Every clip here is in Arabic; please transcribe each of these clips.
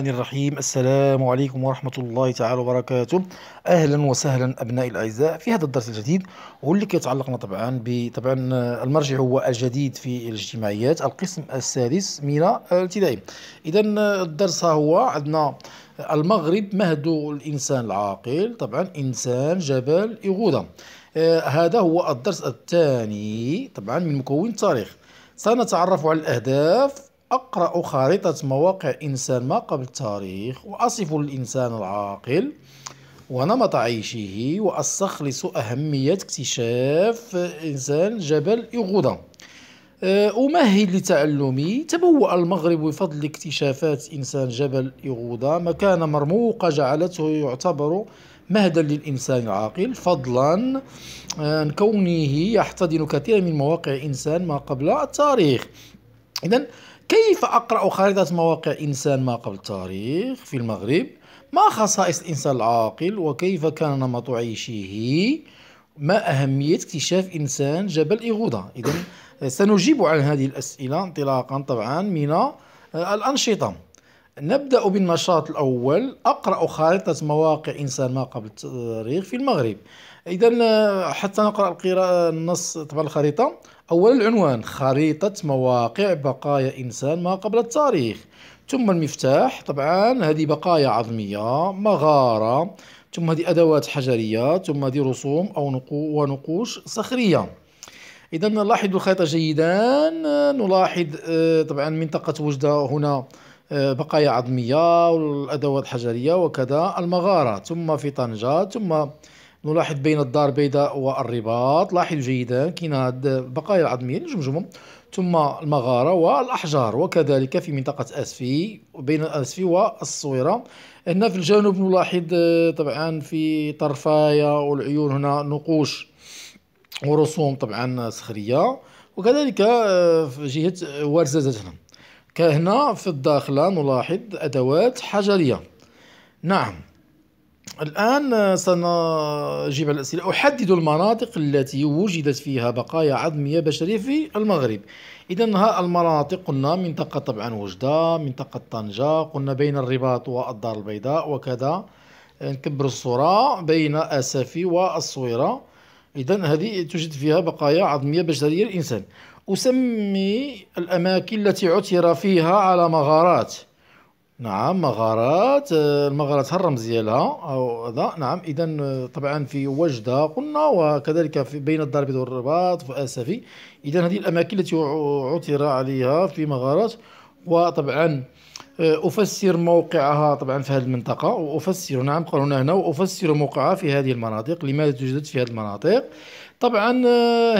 الرحمن الرحيم السلام عليكم ورحمة الله تعالى وبركاته أهلا وسهلا أبنائي الأعزاء في هذا الدرس الجديد واللي كيتعلقنا طبعا طبعا المرجع هو الجديد في الاجتماعيات القسم السادس من الابتدائي إذا الدرس هو عندنا المغرب مهد الإنسان العاقل طبعا إنسان جبل إغودا آه هذا هو الدرس الثاني طبعا من مكون التاريخ سنتعرف على الأهداف أقرأ خارطة مواقع إنسان ما قبل التاريخ وأصف الإنسان العاقل ونمط عيشه وأستخلص أهمية اكتشاف إنسان جبل إغودا أه، أمهد لتعلمي تبوأ المغرب بفضل اكتشافات إنسان جبل إغودا مكان مرموقة جعلته يعتبر مهدا للإنسان العاقل فضلا عن أه، كونه يحتضن كثيرا من مواقع إنسان ما قبل التاريخ إذا كيف أقرأ خريطة مواقع إنسان ما قبل التاريخ في المغرب ما خصائص الإنسان العاقل وكيف كان نمط عيشه ما أهمية اكتشاف إنسان جبل إيغودا إذا سنجيب عن هذه الأسئلة انطلاقا طبعا من الأنشطة نبدأ بالنشاط الأول أقرأ خريطة مواقع إنسان ما قبل التاريخ في المغرب إذا حتى نقرأ القراءة النص تبع الخريطة أول العنوان خريطة مواقع بقايا إنسان ما قبل التاريخ ثم المفتاح طبعا هذه بقايا عظمية مغارة ثم هذه أدوات حجرية ثم هذه رسوم أو نقو ونقوش صخرية إذا نلاحظ الخريطة جيدا نلاحظ آه، طبعا منطقة وجدة هنا آه، بقايا عظمية والأدوات الحجرية وكذا المغارة ثم في طنجة ثم نلاحظ بين الدار البيضاء والرباط لاحظ جيدا كاين هاد البقايا العظميه يعني الجمجمه ثم المغاره والاحجار وكذلك في منطقه اسفي بين اسفي والصويره هنا في الجنوب نلاحظ آه، طبعا في طرفايا والعيون هنا نقوش ورسوم طبعا صخريه وكذلك آه، في جهه ورزازات هنا كهنا في الداخله نلاحظ ادوات حجريه نعم الآن سنجيب على الأسئلة أحدد المناطق التي وجدت فيها بقايا عظمية بشرية في المغرب إذا ها المناطق قلنا منطقة طبعا وجدة منطقة طنجة قلنا بين الرباط والدار البيضاء وكذا نكبر الصورة بين أسافي والصويرة إذا هذه توجد فيها بقايا عظمية بشرية الإنسان أسمي الأماكن التي عثر فيها على مغارات نعم مغارات آه، المغارات الرمز ديالها او هذا نعم اذا آه، طبعا في وجده قلنا وكذلك في بين الدار البيضاء والرباط في اسفي اذا هذه الاماكن التي عثر عليها في مغارات وطبعا آه، افسر موقعها طبعا في هذه المنطقه وافسر نعم قالوا هنا وافسر موقعها في هذه المناطق لماذا توجدت في هذه المناطق طبعا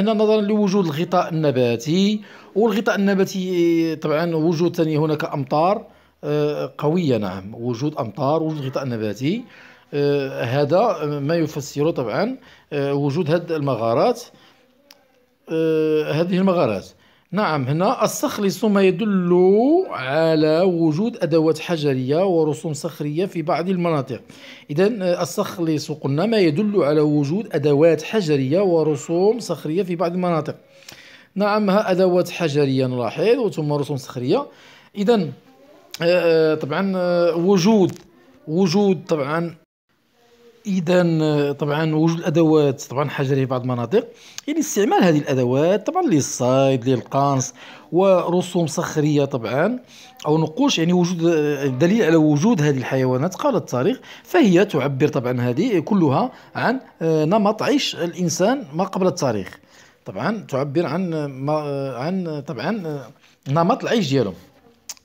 هنا نظرا لوجود الغطاء النباتي والغطاء النباتي طبعا وجود ثاني هناك امطار قوية نعم وجود أمطار وجود غطاء نباتي آه، هذا ما يفسر طبعا آه، وجود هذه المغارات آه، هذه المغارات نعم هنا الصخلص ما يدل على وجود أدوات حجرية ورسوم صخرية في بعض المناطق إذا الصخلص قلنا ما يدل على وجود أدوات حجرية ورسوم صخرية في بعض المناطق نعم ها أدوات حجرية نلاحظ وثم رسوم صخرية إذا آه، آه، طبعا آه، وجود وجود طبعا اذا طبعا وجود الادوات طبعا حجريه في بعض المناطق يعني استعمال هذه الادوات طبعا للصيد للقنص ورسوم صخريه طبعا او نقوش يعني وجود دليل على وجود هذه الحيوانات قال التاريخ فهي تعبر طبعا هذه كلها عن نمط عيش الانسان ما قبل التاريخ طبعا تعبر عن ما عن طبعا نمط العيش ديالهم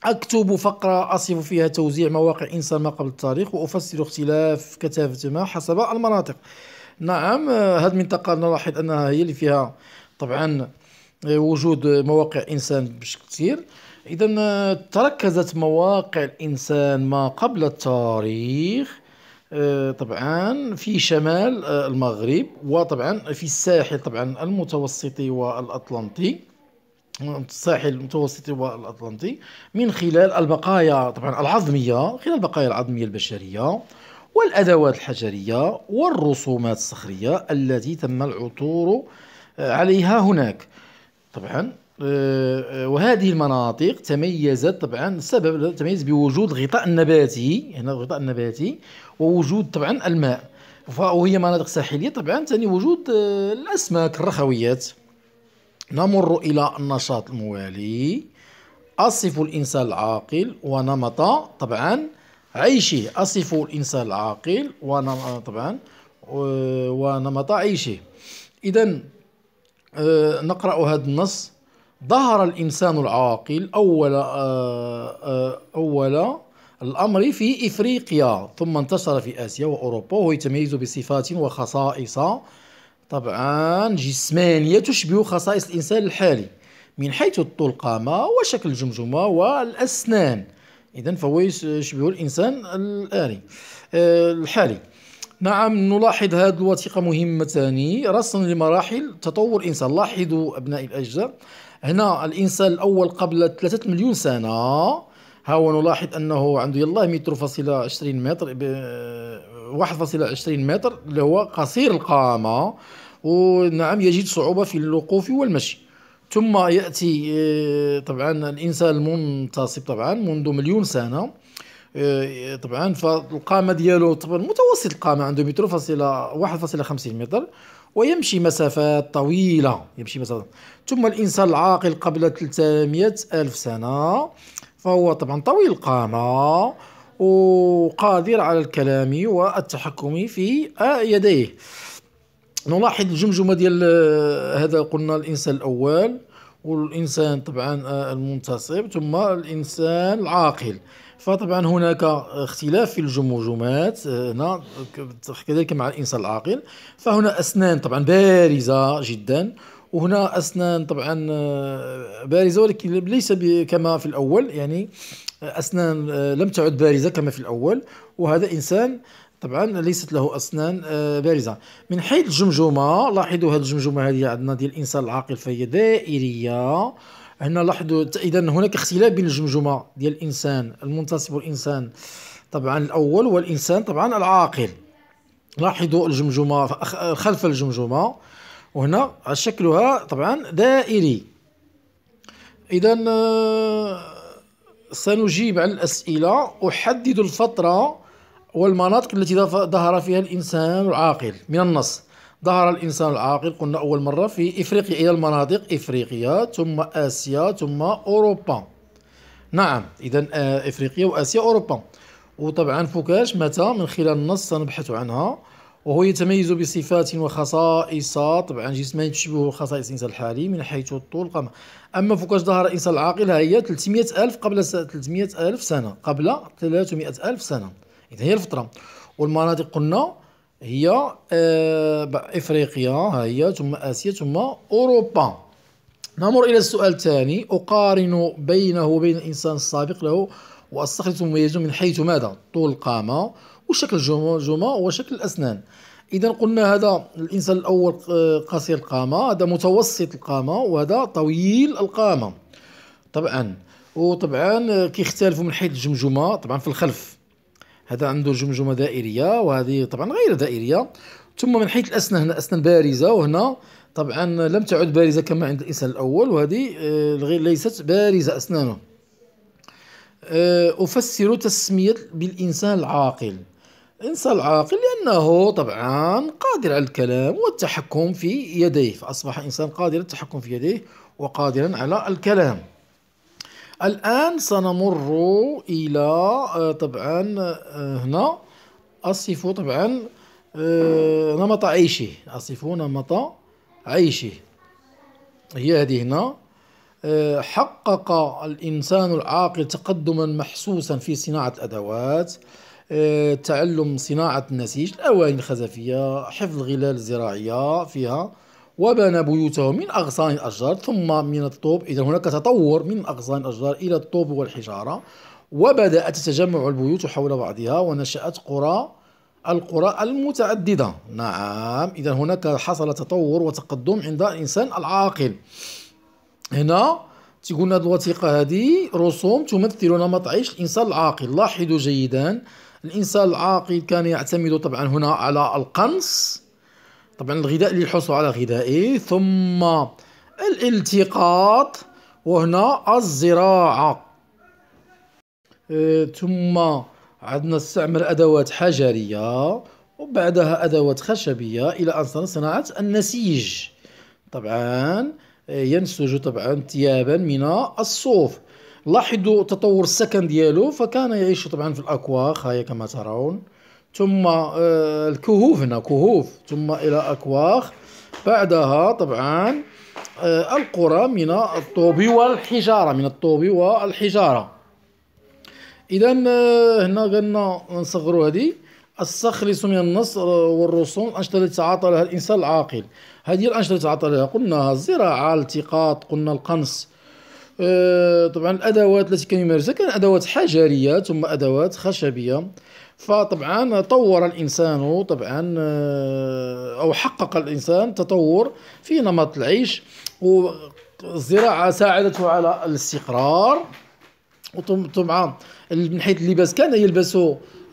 أكتب فقرة أصف فيها توزيع مواقع إنسان ما قبل التاريخ وأفسر اختلاف كثافتهما حسب المناطق نعم آه، هذه المنطقة نلاحظ أنها هي اللي فيها طبعا آه، وجود مواقع إنسان بشكل كثير إذا آه، تركزت مواقع الإنسان ما قبل التاريخ طبعا في شمال المغرب وطبعا في الساحل طبعا المتوسطي والأطلنطي الساحل المتوسطي والأطلنطي من خلال البقايا طبعا العظمية خلال البقايا العظمية البشرية والأدوات الحجرية والرسومات الصخرية التي تم العثور آه، عليها هناك طبعا آه، آه، وهذه المناطق تميزت طبعا السبب تميز بوجود غطاء نباتي هنا غطاء نباتي ووجود طبعا الماء وهي مناطق ساحليه طبعا ثاني وجود الاسماك الرخويات نمر إلى النشاط الموالي أصف الإنسان العاقل ونمط طبعا عيشه أصف الإنسان العاقل ونمط طبعا ونمط عيشه إذا آه، نقرأ هذا النص ظهر الإنسان العاقل أول آه، آه، أول الأمر في إفريقيا ثم انتشر في آسيا وأوروبا وهو يتميز بصفات وخصائص طبعا جسمانية تشبه خصائص الإنسان الحالي من حيث الطلقامة وشكل الجمجمة والأسنان إذا فهو يشبه الإنسان الآلي آه، الحالي نعم نلاحظ هذه الوثيقة مهمة ثاني رسم لمراحل تطور الإنسان لاحظوا أبناء الأجزاء هنا الإنسان الأول قبل 3 مليون سنة ها هو نلاحظ انه عنده يلاه متر فاصلة 20 متر آه، واحد فاصلة 20 متر اللي هو قصير القامة ونعم يجد صعوبة في الوقوف والمشي ثم يأتي آه، طبعا الإنسان المنتصب طبعا منذ مليون سنة آه، طبعا فالقامة ديالو طبعا متوسط القامة عنده متر فاصلة واحد فاصلة خمسين متر ويمشي مسافات طويلة يمشي مسافات ثم الإنسان العاقل قبل 300 ألف سنة فهو طبعا طويل القامة وقادر على الكلام والتحكم في يديه نلاحظ الجمجمة ديال آه، هذا قلنا الإنسان الأول والإنسان طبعا آه، المنتصب ثم الإنسان العاقل فطبعا هناك اختلاف في الجمجمات آه، هنا كذلك مع الإنسان العاقل فهنا أسنان طبعا بارزة جدا وهنا أسنان طبعا بارزة ولكن ليس كما في الأول يعني أسنان لم تعد بارزة كما في الأول وهذا إنسان طبعا ليست له أسنان آه، بارزة من حيث الجمجمة لاحظوا هذه الجمجمة هذه عندنا ديال الإنسان العاقل فهي دائرية هنا لاحظوا إذا هناك اختلاف بين الجمجمة ديال الإنسان المنتصب والإنسان طبعا الأول والإنسان طبعا العاقل لاحظوا الجمجمة خلف الجمجمة وهنا شكلها طبعا دائري إذا آه، سنجيب عن الأسئلة أحدد الفترة والمناطق التي ظهر فيها الإنسان العاقل من النص ظهر الإنسان العاقل قلنا أول مرة في إفريقيا إلى المناطق إفريقيا ثم آسيا ثم أوروبا نعم إذا آه، إفريقيا وآسيا أوروبا وطبعا فوكاش متى من خلال النص سنبحث عنها وهو يتميز بصفات وخصائص طبعا جسمانية تشبه خصائص الإنسان الحالي من حيث الطول قام أما فوكاش ظهر الإنسان العاقل هي 300 ألف قبل 300 ألف سنة قبل 300 ألف سنة اذا هي الفتره والمناطق قلنا هي آه، افريقيا ها هي ثم اسيا ثم اوروبا نمر الى السؤال الثاني اقارن بينه وبين الانسان السابق له واستخلص مميزه من حيث ماذا طول القامه وشكل الجمجمه وشكل الاسنان اذا قلنا هذا الانسان الاول آه، قصير القامه هذا متوسط القامه وهذا طويل القامه طبعا وطبعا آه، كيختلفوا من حيث الجمجمه طبعا في الخلف هذا عنده جمجمة دائرية وهذه طبعا غير دائرية ثم من حيث الأسنان هنا أسنان بارزة وهنا طبعا لم تعد بارزة كما عند الإنسان الأول وهذه آه، ليست بارزة أسنانه آه، أفسر تسمية بالإنسان العاقل الإنسان العاقل لأنه طبعا قادر على الكلام والتحكم في يديه فأصبح إنسان قادر التحكم في يديه وقادرا على الكلام الآن سنمر إلى آه، طبعا آه، هنا أصفوا طبعا آه، نمط عيشه أصفوا نمط عيشه هي هذه هنا حقق الإنسان العاقل تقدما محسوسا في صناعة أدوات تعلم صناعة النسيج الأواني الخزفية حفظ الغلال الزراعية فيها وبنى بيوته من أغصان الأشجار ثم من الطوب إذا هناك تطور من أغصان الأشجار إلى الطوب والحجارة وبدأت تتجمع البيوت حول بعضها ونشأت قرى القرى المتعددة نعم إذا هناك حصل تطور وتقدم عند الإنسان العاقل هنا تقولنا هذه الوثيقة هذه رسوم تمثل نمط عيش الإنسان العاقل لاحظوا جيدا الإنسان العاقل كان يعتمد طبعا هنا على القنص طبعا الغذاء للحصول على غذائي ثم الالتقاط وهنا الزراعة آه، ثم عندنا نستعمل أدوات حجرية وبعدها أدوات خشبية إلى أن صناعة النسيج طبعا آه، ينسج طبعا ثيابا من الصوف لاحظوا تطور السكن ديالو فكان يعيش طبعا في الأكواخ هيا كما ترون ثم آه، الكهوف هنا كهوف ثم الى اكواخ بعدها طبعا آه، القرى من الطوب والحجاره من الطوب والحجاره اذا آه، هنا قلنا نصغروا هذه استخلص من النصر والرسوم الأنشطة التي تعاطى لها الإنسان العاقل هذه الأنشطة التي تعاطى لها قلنا الزراعة التقاط قلنا القنص آه، طبعا الادوات التي كان يمارسها كان ادوات حجريه ثم ادوات خشبيه فطبعا طور الانسان طبعا آه، او حقق الانسان تطور في نمط العيش والزراعه ساعدته على الاستقرار وطبعا من حيث اللباس كان يلبس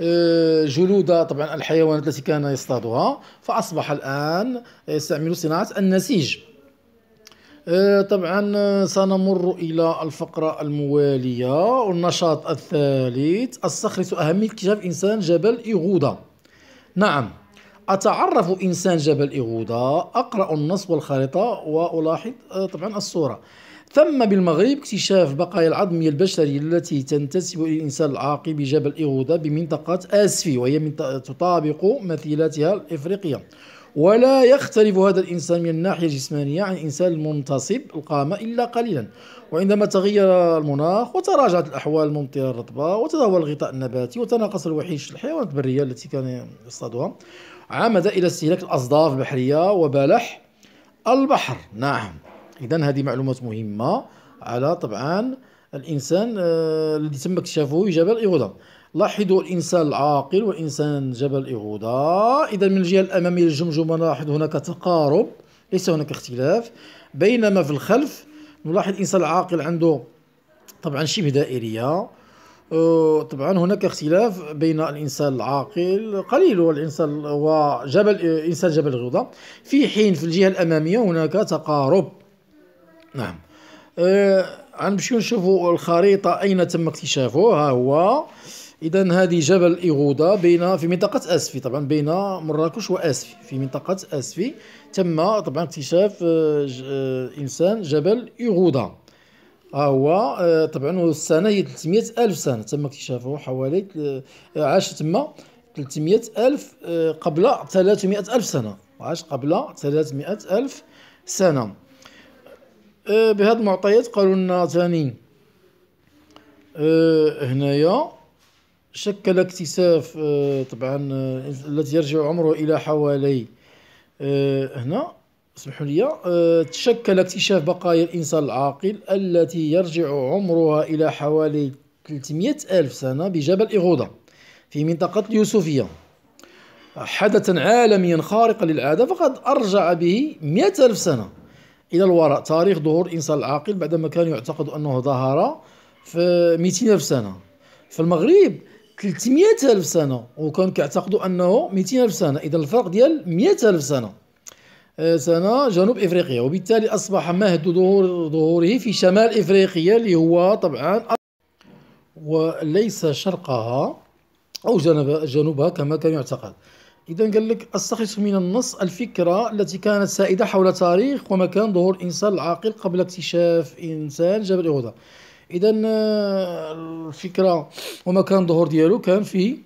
آه، جلود طبعا الحيوانات التي كان يصطادها فاصبح الان يستعمل صناعه النسيج آه، طبعا آه، سنمر إلى الفقرة الموالية والنشاط الثالث استخلص أهمية اكتشاف إنسان جبل ايغودا نعم أتعرف إنسان جبل ايغودا أقرأ النص والخريطة وألاحظ آه، طبعا الصورة ثم بالمغرب اكتشاف بقايا العظمية البشري التي تنتسب إلى الإنسان العاقل بجبل إيغودا بمنطقة آسفي وهي من تطابق مثيلاتها الإفريقية ولا يختلف هذا الإنسان من الناحية الجسمانية عن الإنسان المنتصب القامة إلا قليلا وعندما تغير المناخ وتراجعت الأحوال الممطرة الرطبة وتدهور الغطاء النباتي وتناقص الوحيش الحيوانات البرية التي كان يصطادها عمد إلى استهلاك الأصداف البحرية وبلح البحر نعم إذا هذه معلومات مهمة على طبعا الإنسان آه، الذي تم اكتشافه في جبل إيغودا لاحظوا الانسان العاقل والانسان جبل إغودا اذا من الجهه الاماميه للجمجمه نلاحظ هناك تقارب ليس هناك اختلاف بينما في الخلف نلاحظ الانسان العاقل عنده طبعا شبه دائريه أه، طبعا هناك اختلاف بين الانسان العاقل قليل والانسان وجبل انسان جبل الغوضه في حين في الجهه الاماميه هناك تقارب نعم أه، غنمشيو نشوفوا الخريطه اين تم اكتشافه ها هو اذا هذه جبل ايغودا بين في منطقه اسفي طبعا بين مراكش واسفي في منطقه اسفي تم طبعا اكتشاف آه، آه، انسان جبل ايغودا ها هو آه، طبعا السنه هي 300 الف سنه تم اكتشافه حوالي عاش تما 300 الف قبل 300 الف سنه عاش قبل 300 الف سنه بهذه المعطيات قالوا لنا ثاني هنايا شكل اكتساف آه، طبعا آه، الذي يرجع عمره الى حوالي آه، هنا اسمحوا لي تشكل اكتشاف بقايا الانسان العاقل التي يرجع عمرها الى حوالي 300 الف سنه بجبل اغوضه في منطقه اليوسفيه حدثا عالميا خارقا للعاده فقد ارجع به 100 الف سنه الى الوراء تاريخ ظهور الانسان العاقل بعدما كان يعتقد انه ظهر في 200 الف سنه في المغرب 300 الف سنه وكان كيعتقدوا انه 200 الف سنه اذا الفرق ديال 100 الف سنه آه، سنه جنوب افريقيا وبالتالي اصبح مهد ظهور ظهوره في شمال افريقيا اللي هو طبعا وليس شرقها او جنوب جنوبها كما كان يعتقد اذا قال لك استخلص من النص الفكره التي كانت سائده حول تاريخ ومكان ظهور الانسان العاقل قبل اكتشاف انسان جبل الهضبه اذا آه، الفكره ومكان ظهور ديالو كان في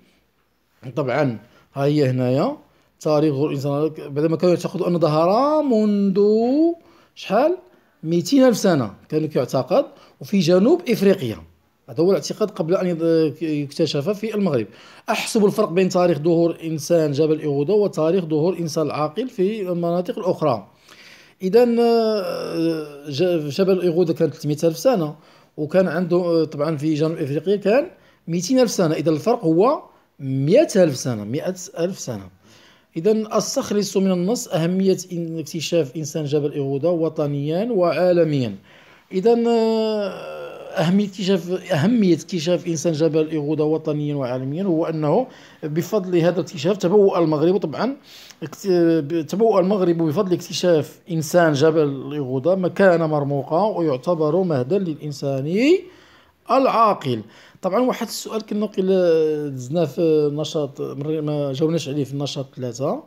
طبعا ها هي هنايا تاريخ ظهور الانسان بعد ما كانوا يعتقدوا ان ظهر منذ شحال 200 الف سنه كانوا كيعتقد وفي جنوب افريقيا هذا هو الاعتقاد قبل ان يكتشف في المغرب احسب الفرق بين تاريخ ظهور انسان جبل ايغودا وتاريخ ظهور انسان العاقل في المناطق الاخرى اذا آه، جبل ايغودا كان 300 الف سنه وكان عنده طبعا في جنوب افريقيا كان 200 الف سنه اذا الفرق هو 100 الف سنه 100 الف سنه اذا استخلص من النص اهميه اكتشاف انسان جبل ايهودا وطنيا وعالميا اذا آه، اهميه اكتشاف اهميه اكتشاف انسان جبل ايغودا وطنيا وعالميا هو انه بفضل هذا الاكتشاف تبوأ المغرب طبعا تبوأ المغرب بفضل اكتشاف انسان جبل ايغودا مكانه مرموقه ويعتبر مهدا للانسان العاقل طبعا واحد السؤال كنا قيل دزناه في النشاط ما جاوناش عليه في النشاط ثلاثة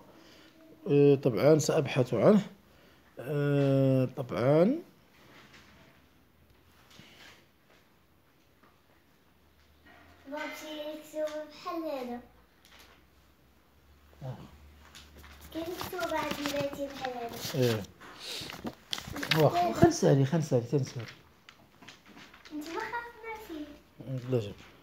أه، طبعا سأبحث عنه أه، طبعا الحلاله آه. واخا خلص علي خلص علي تنسالي انت ما خافنا فيه لازم